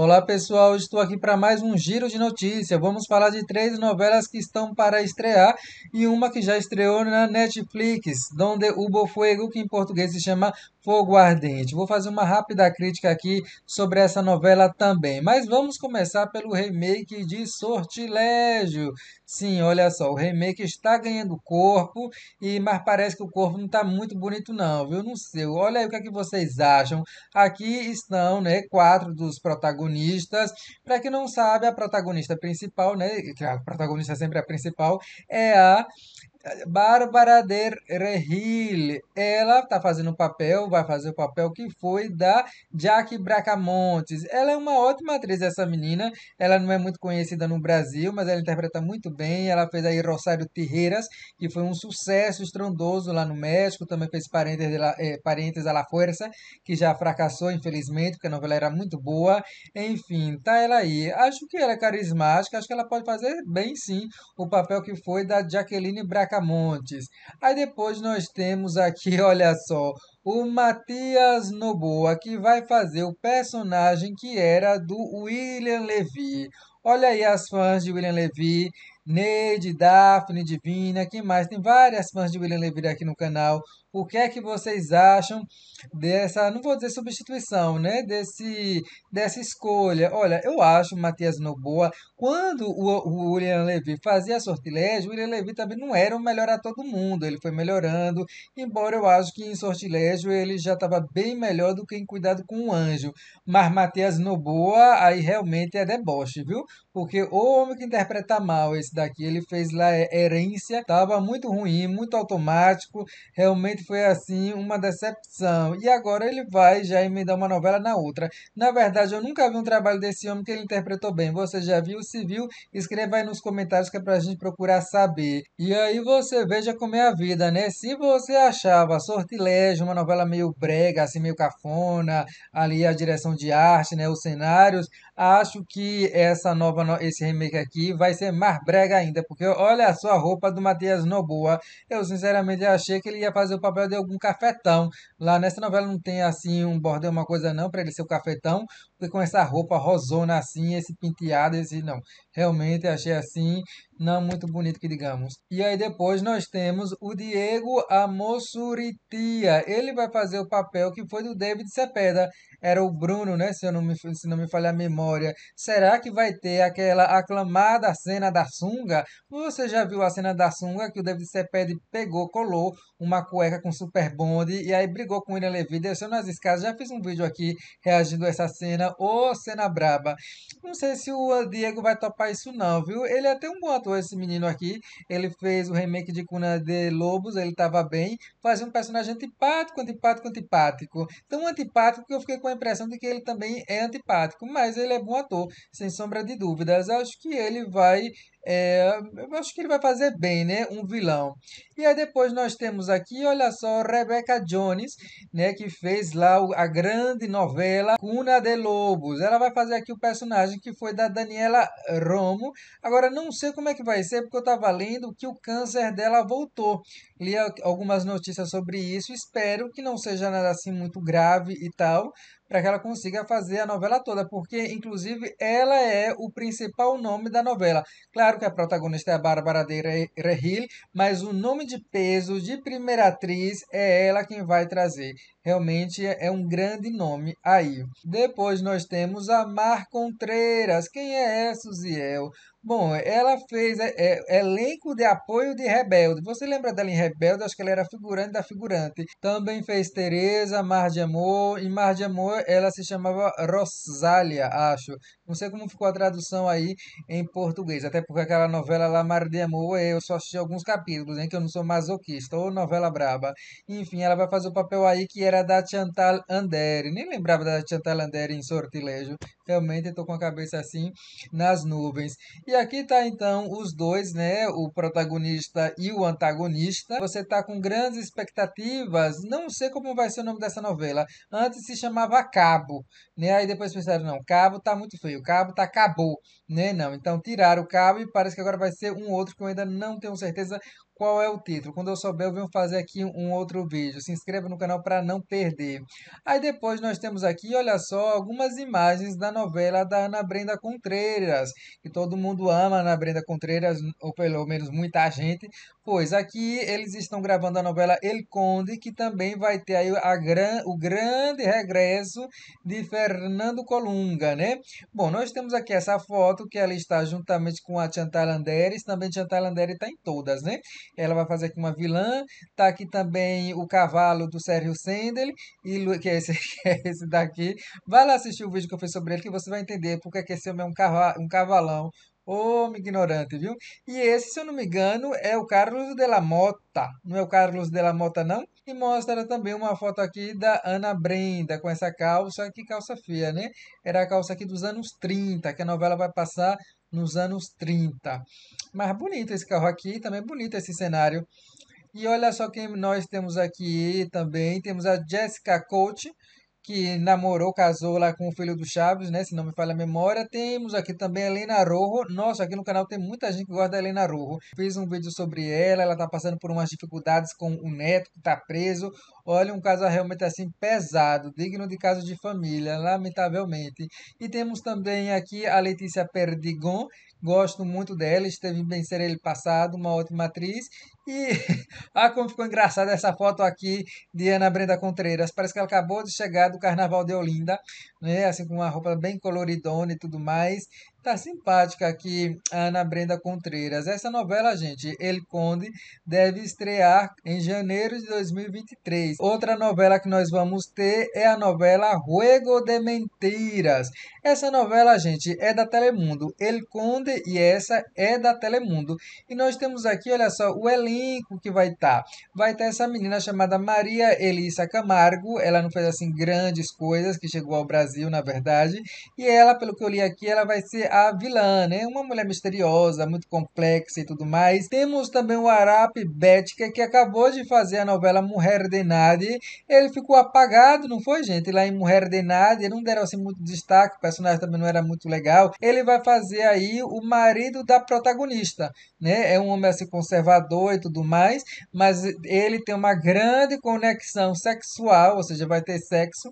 Olá pessoal, estou aqui para mais um giro de notícia. Vamos falar de três novelas que estão para estrear e uma que já estreou na Netflix, Donde Hubo Fuego, que em português se chama Fogo Ardente. Vou fazer uma rápida crítica aqui sobre essa novela também. Mas vamos começar pelo remake de Sortilégio. Sim, olha só, o remake está ganhando corpo, e mas parece que o corpo não está muito bonito não, viu? Não sei. Olha aí o que, é que vocês acham. Aqui estão né, quatro dos protagonistas protagonistas. Para quem não sabe, a protagonista principal, né? A protagonista sempre é a principal, é a Bárbara de Rehil, ela está fazendo o papel, vai fazer o papel que foi da Jackie Bracamontes. Ela é uma ótima atriz, essa menina. Ela não é muito conhecida no Brasil, mas ela interpreta muito bem. Ela fez aí Rosário Terreiras, que foi um sucesso estrondoso lá no México. Também fez Parentes, de la, eh, Parentes à la Fuerza, que já fracassou, infelizmente, porque a novela era muito boa. Enfim, tá ela aí. Acho que ela é carismática, acho que ela pode fazer bem sim o papel que foi da Jaqueline Bracamontes Aí depois nós temos aqui, olha só, o Matias Noboa, que vai fazer o personagem que era do William Levy. Olha aí as fãs de William Levy, Neide, Daphne, Divina, quem mais? Tem várias fãs de William Levy aqui no canal. O que é que vocês acham dessa, não vou dizer substituição, né? Desse, dessa escolha. Olha, eu acho Matias Noboa, quando o, o William Levy fazia sortilégio, o William Levy também não era o melhor a todo mundo, ele foi melhorando, embora eu acho que em sortilégio ele já estava bem melhor do que em Cuidado com o Anjo. Mas Matias Noboa, aí realmente é deboche, viu? Porque o homem que interpreta mal esse daqui, ele fez lá é, Herência, estava muito ruim, muito automático, realmente realmente foi assim uma decepção. E agora ele vai já emendar uma novela na outra. Na verdade, eu nunca vi um trabalho desse homem que ele interpretou bem. Você já viu? Se viu, escreva aí nos comentários que é pra gente procurar saber. E aí você veja como é a vida, né? Se você achava Sortilégio uma novela meio brega, assim, meio cafona, ali a direção de arte, né, os cenários, acho que essa nova esse remake aqui vai ser mais brega ainda, porque olha só a roupa do Matias Noboa. Eu sinceramente achei que ele ia fazer o papel de algum cafetão. Lá nessa novela não tem assim um bordão uma coisa não, para ele ser o cafetão com essa roupa rosona assim, esse penteado, esse não. Realmente achei assim, não muito bonito que digamos. E aí depois nós temos o Diego Amossuritia. Ele vai fazer o papel que foi do David Cepeda. Era o Bruno, né? Se eu não me, se não me falha a memória. Será que vai ter aquela aclamada cena da sunga? Você já viu a cena da sunga que o David Cepeda pegou, colou uma cueca com super bonde e aí brigou com o Ina Levi, deixou nas escadas. Já fiz um vídeo aqui reagindo a essa cena Olha, ô cena braba. Não sei se o Diego vai topar isso não, viu? Ele é até um bom ator, esse menino aqui. Ele fez o remake de Cuna de Lobos, ele tava bem. Fazia um personagem antipático, antipático, antipático. Tão antipático que eu fiquei com a impressão de que ele também é antipático. Mas ele é bom ator, sem sombra de dúvidas. Acho que ele vai é, eu acho que ele vai fazer bem, né? Um vilão. E aí depois nós temos aqui, olha só, Rebecca Jones, né? Que fez lá a grande novela Cuna de Lobos. Ela vai fazer aqui o personagem que foi da Daniela Romo. Agora, não sei como é que vai ser, porque eu estava lendo que o câncer dela voltou. Li algumas notícias sobre isso. Espero que não seja nada assim muito grave e tal para que ela consiga fazer a novela toda, porque inclusive ela é o principal nome da novela. Claro que a protagonista é a Bárbara de Rehil, mas o nome de peso de primeira atriz é ela quem vai trazer. Realmente é, é um grande nome aí. Depois nós temos a Mar Contreiras. Quem é essa, Ziel? Bom, ela fez é, é, elenco de apoio de Rebelde. Você lembra dela em Rebelde? Acho que ela era figurante da figurante. Também fez Tereza, Mar de Amor. Em Mar de Amor, ela se chamava Rosália, acho. Não sei como ficou a tradução aí em português, até porque aquela novela lá, Mar de Amor, eu só assisti alguns capítulos, hein, que eu não sou masoquista, ou novela braba. Enfim, ela vai fazer o papel aí que era da Chantal Andere. Nem lembrava da Chantal Andere em Sortilegio. Realmente estou com a cabeça assim nas nuvens. E aqui tá então os dois, né, o protagonista e o antagonista. Você tá com grandes expectativas, não sei como vai ser o nome dessa novela. Antes se chamava Cabo, né? Aí depois pensaram, não, Cabo tá muito feio o cabo tá acabou, né? Não, então tiraram o cabo e parece que agora vai ser um outro que eu ainda não tenho certeza qual é o título. Quando eu souber, eu venho fazer aqui um outro vídeo. Se inscreva no canal para não perder. Aí depois nós temos aqui, olha só, algumas imagens da novela da Ana Brenda Contreiras, que todo mundo ama Ana Brenda Contreiras, ou pelo menos muita gente, pois aqui eles estão gravando a novela El Conde, que também vai ter aí a gran, o grande regresso de Fernando Colunga, né? Bom, nós temos aqui essa foto que ela está juntamente com a Chantal Anderes, também Chantal Anderes está em todas, né? Ela vai fazer aqui uma vilã. Tá aqui também o cavalo do Sérgio Sendel, e que é, esse, que é esse daqui. Vai lá assistir o vídeo que eu fiz sobre ele, que você vai entender porque é que esse homem é um, cavalo, um cavalão, Ô, oh, ignorante, viu? E esse, se eu não me engano, é o Carlos de la Mota. Não é o Carlos de la Mota, não? E mostra também uma foto aqui da Ana Brenda com essa calça. Que calça feia, né? Era a calça aqui dos anos 30, que a novela vai passar nos anos 30. Mas bonito esse carro aqui, também bonito esse cenário. E olha só quem nós temos aqui também. Temos a Jessica Coach, que namorou, casou lá com o filho do Chaves, né? Se não me falha a memória. Temos aqui também a Helena Rojo. Nossa, aqui no canal tem muita gente que gosta da Helena Rojo. Fiz um vídeo sobre ela, ela tá passando por umas dificuldades com o neto que tá preso. Olha, um caso realmente assim pesado, digno de caso de família, lamentavelmente. E temos também aqui a Letícia Perdigon, gosto muito dela, esteve bem ser ele passado, uma ótima atriz. E ah, como ficou engraçada essa foto aqui de Ana Brenda Contreiras. Parece que ela acabou de chegar do Carnaval de Olinda, né? Assim com uma roupa bem coloridona e tudo mais. Tá simpática aqui a Ana Brenda Contreiras. Essa novela, gente, El Conde, deve estrear em janeiro de 2023. Outra novela que nós vamos ter é a novela Ruego de Mentiras. Essa novela, gente, é da Telemundo. El Conde e essa é da Telemundo. E nós temos aqui, olha só, o elenco que vai estar. Tá. Vai estar tá essa menina chamada Maria Elisa Camargo. Ela não fez assim grandes coisas, que chegou ao Brasil, na verdade. E ela, pelo que eu li aqui, ela vai ser a vilã, né? Uma mulher misteriosa, muito complexa e tudo mais. Temos também o Arap Betka, que acabou de fazer a novela Mulher de Nadie. Ele ficou apagado, não foi, gente? Lá em Mulher de Nade, não deram assim muito destaque, o personagem também não era muito legal. Ele vai fazer aí o marido da protagonista, né? É um homem assim conservador e tudo mais, mas ele tem uma grande conexão sexual, ou seja, vai ter sexo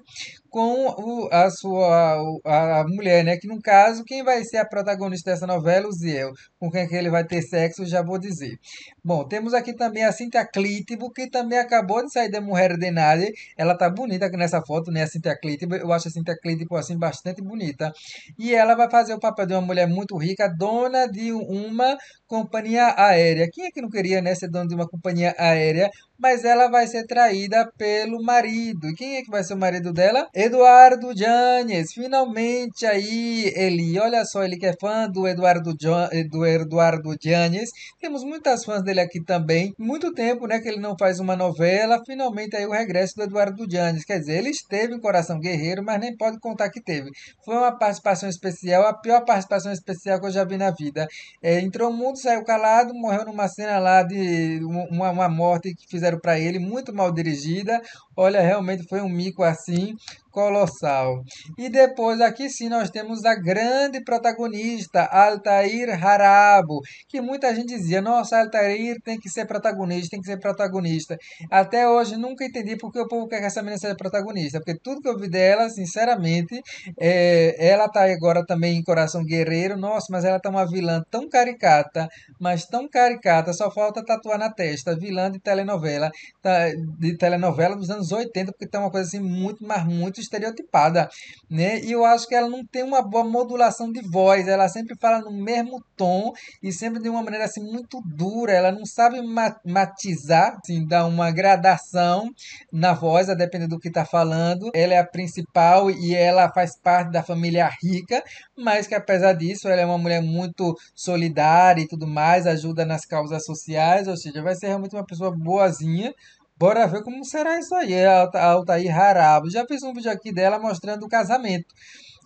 com o, a sua a, a mulher, né? Que no caso, quem vai ser a protagonista dessa novela, o Ziel. Com quem é que ele vai ter sexo, já vou dizer. Bom, temos aqui também a Cintia Clitibo, que também acabou de sair da Mulher de Nadie. Ela tá bonita aqui nessa foto, né? A Cintia Clitibo. Eu acho a Cintia Clitibo, assim, bastante bonita. E ela vai fazer o papel de uma mulher muito rica, dona de uma companhia aérea. Quem é que não queria né, ser dono de uma companhia aérea? Mas ela vai ser traída pelo marido. E quem é que vai ser o marido dela? Eduardo Janes. Finalmente aí, ele. Olha só, ele que é fã do Eduardo, do Eduardo Janes. Temos muitas fãs dele aqui também. Muito tempo né, que ele não faz uma novela. Finalmente aí o regresso do Eduardo Janes. Quer dizer, ele esteve em Coração Guerreiro, mas nem pode contar que teve. Foi uma participação especial, a pior participação especial que eu já vi na vida. É, entrou muito saiu calado, morreu numa cena lá de uma, uma morte que fizeram para ele, muito mal dirigida. Olha, realmente foi um mico assim colossal. E depois aqui sim nós temos a grande protagonista, Altair Harabo, que muita gente dizia: "Nossa, Altair tem que ser protagonista, tem que ser protagonista". Até hoje nunca entendi porque o povo quer que essa menina seja protagonista, porque tudo que eu vi dela, sinceramente, é, ela tá agora também em Coração Guerreiro. Nossa, mas ela tá uma vilã tão caricata, mas tão caricata, só falta tatuar na testa, vilã de telenovela, tá, de telenovela dos anos 80, porque tá uma coisa assim muito, mas muito estereotipada, né? E eu acho que ela não tem uma boa modulação de voz, ela sempre fala no mesmo tom e sempre de uma maneira assim muito dura, ela não sabe matizar, assim, dar uma gradação na voz, a depender do que está falando. Ela é a principal e ela faz parte da família rica, mas que apesar disso, ela é uma mulher muito solidária e tudo mais, ajuda nas causas sociais, ou seja, vai ser realmente uma pessoa boazinha Bora ver como será isso aí. a Altair Harabo. Já fiz um vídeo aqui dela mostrando o casamento.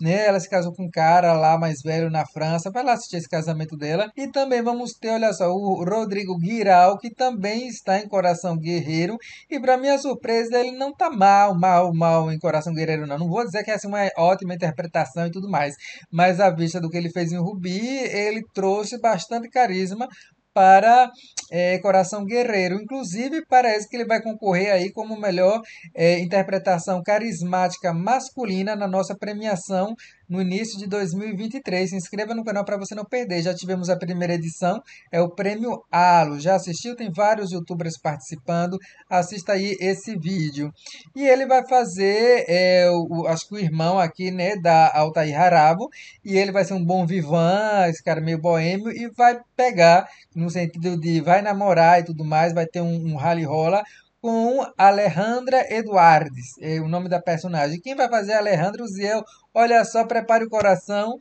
Né? Ela se casou com um cara lá mais velho na França. Vai lá assistir esse casamento dela. E também vamos ter, olha só, o Rodrigo Guiral, que também está em Coração Guerreiro. E para minha surpresa, ele não tá mal, mal, mal em Coração Guerreiro, não. Não vou dizer que é assim, uma ótima interpretação e tudo mais. Mas à vista do que ele fez em Rubi, ele trouxe bastante carisma para é, Coração Guerreiro, inclusive parece que ele vai concorrer aí como melhor é, interpretação carismática masculina na nossa premiação no início de 2023. Se inscreva no canal para você não perder. Já tivemos a primeira edição, é o Prêmio Halo. Já assistiu? Tem vários youtubers participando. Assista aí esse vídeo. E ele vai fazer, é, o, acho que o irmão aqui, né, da Altair Harabo. E ele vai ser um bom vivan, esse cara meio boêmio, e vai pegar, no sentido de vai namorar e tudo mais, vai ter um, um rally rola com Alejandra Eduardes, é o nome da personagem. Quem vai fazer é Alejandra Uziel. Olha só, prepare o coração.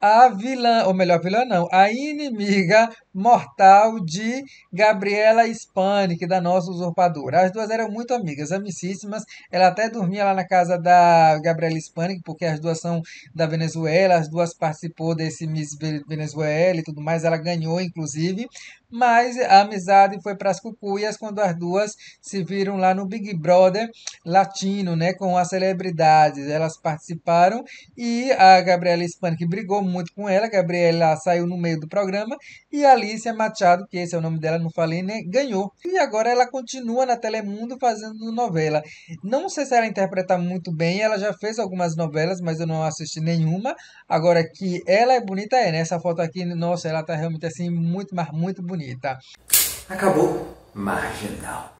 A vilã, ou melhor, vilã não, a inimiga mortal de Gabriela Spanik, da nossa usurpadora. As duas eram muito amigas, amicíssimas. Ela até dormia lá na casa da Gabriela Spanik, porque as duas são da Venezuela, as duas participou desse Miss Venezuela e tudo mais. Ela ganhou, inclusive. Mas a amizade foi para as cucuias quando as duas se viram lá no Big Brother latino, né, com as celebridades. Elas participaram e a Gabriela Spanik brigou muito com ela. A Gabriela saiu no meio do programa e a Alicia Machado, que esse é o nome dela, não falei, né? Ganhou. E agora ela continua na Telemundo fazendo novela. Não sei se ela interpreta muito bem, ela já fez algumas novelas, mas eu não assisti nenhuma. Agora que ela é bonita, é, né? Essa foto aqui, nossa, ela tá realmente assim, muito, mas muito bonita. Acabou. Marginal.